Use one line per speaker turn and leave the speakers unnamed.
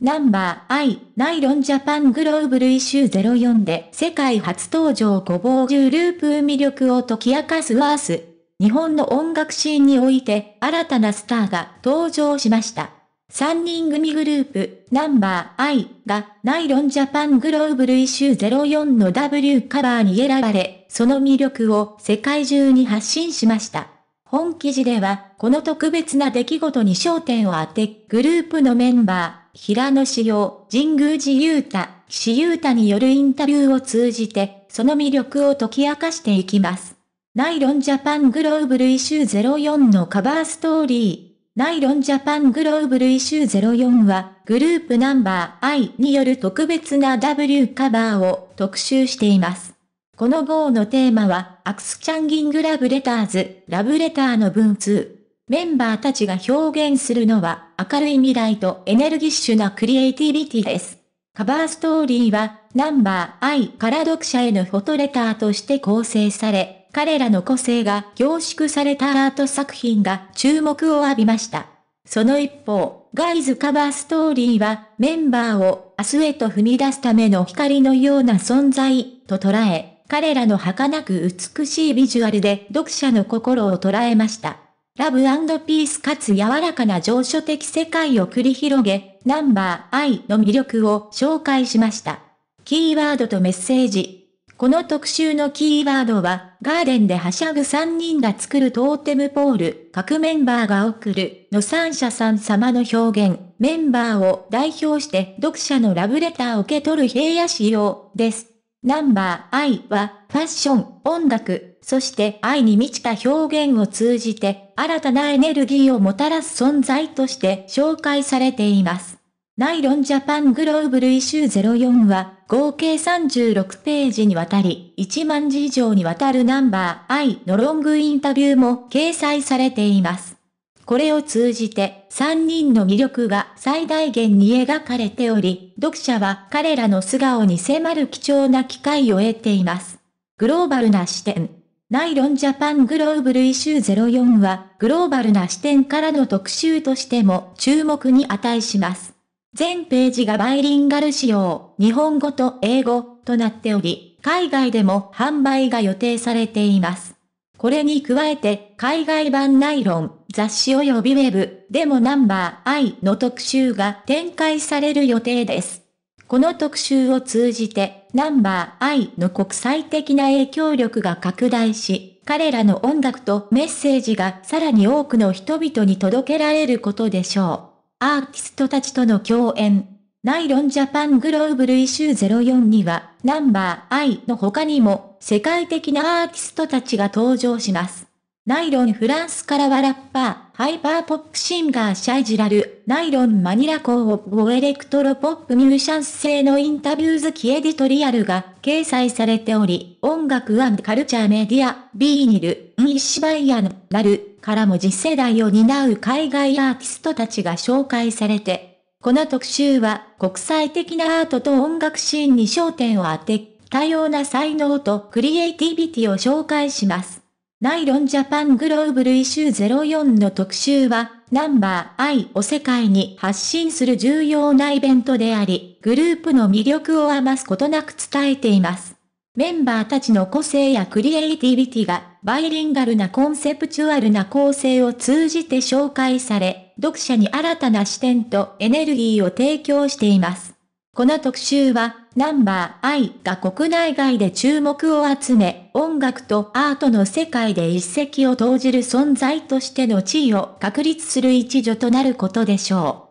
ナンバー I、ナイロンジャパングローブルイシュー04で世界初登場ごぼう重ループ魅力を解き明かすワース。日本の音楽シーンにおいて新たなスターが登場しました。3人組グループ、ナンバー I がナイロンジャパングローブルイシュー04の W カバーに選ばれ、その魅力を世界中に発信しました。本記事では、この特別な出来事に焦点を当て、グループのメンバー、平野紫耀、神宮寺雄太、岸優太によるインタビューを通じて、その魅力を解き明かしていきます。ナイロンジャパングローブルイシュー04のカバーストーリー。ナイロンジャパングローブルイシュー04は、グループナンバー I による特別な W カバーを特集しています。この号のテーマは、アクスチャンギングラブレターズ、ラブレターの文通。メンバーたちが表現するのは明るい未来とエネルギッシュなクリエイティビティです。カバーストーリーはナンバー I から読者へのフォトレターとして構成され、彼らの個性が凝縮されたアート作品が注目を浴びました。その一方、ガイズカバーストーリーはメンバーを明日へと踏み出すための光のような存在と捉え、彼らの儚く美しいビジュアルで読者の心を捉えました。ラブピースかつ柔らかな情緒的世界を繰り広げ、ナンバーアイの魅力を紹介しました。キーワードとメッセージ。この特集のキーワードは、ガーデンではしゃぐ3人が作るトーテムポール、各メンバーが送る、の三者さん様の表現、メンバーを代表して読者のラブレターを受け取る平野仕様です。ナンバー I はファッション、音楽、そして愛に満ちた表現を通じて新たなエネルギーをもたらす存在として紹介されています。ナイロンジャパングローブルイシュー04は合計36ページにわたり1万字以上にわたるナンバー I のロングインタビューも掲載されています。これを通じて3人の魅力が最大限に描かれており、読者は彼らの素顔に迫る貴重な機会を得ています。グローバルな視点。ナイロンジャパングローブルイシュー04は、グローバルな視点からの特集としても注目に値します。全ページがバイリンガル仕様、日本語と英語となっており、海外でも販売が予定されています。これに加えて、海外版ナイロン、雑誌及びウェブ、デモナンバー I の特集が展開される予定です。この特集を通じて、ナンバー I の国際的な影響力が拡大し、彼らの音楽とメッセージがさらに多くの人々に届けられることでしょう。アーティストたちとの共演。ナイロンジャパングローブルイシュー04には、ナンバー I の他にも、世界的なアーティストたちが登場します。ナイロンフランスからはラッパー、ハイパーポップシンガーシャイジラル、ナイロンマニラ港オボエレクトロポップミューシャンス製のインタビュー好きエディトリアルが掲載されており、音楽カルチャーメディア、ビーニル、ンイシバイアン、なルからも次世代を担う海外アーティストたちが紹介されて、この特集は国際的なアートと音楽シーンに焦点を当て、多様な才能とクリエイティビティを紹介します。ナイロンジャパングローブルイシュー04の特集は、ナンバーイを世界に発信する重要なイベントであり、グループの魅力を余すことなく伝えています。メンバーたちの個性やクリエイティビティが、バイリンガルなコンセプチュアルな構成を通じて紹介され、読者に新たな視点とエネルギーを提供しています。この特集は、ナンバー I が国内外で注目を集め、音楽とアートの世界で一石を投じる存在としての地位を確立する一助となることでしょう。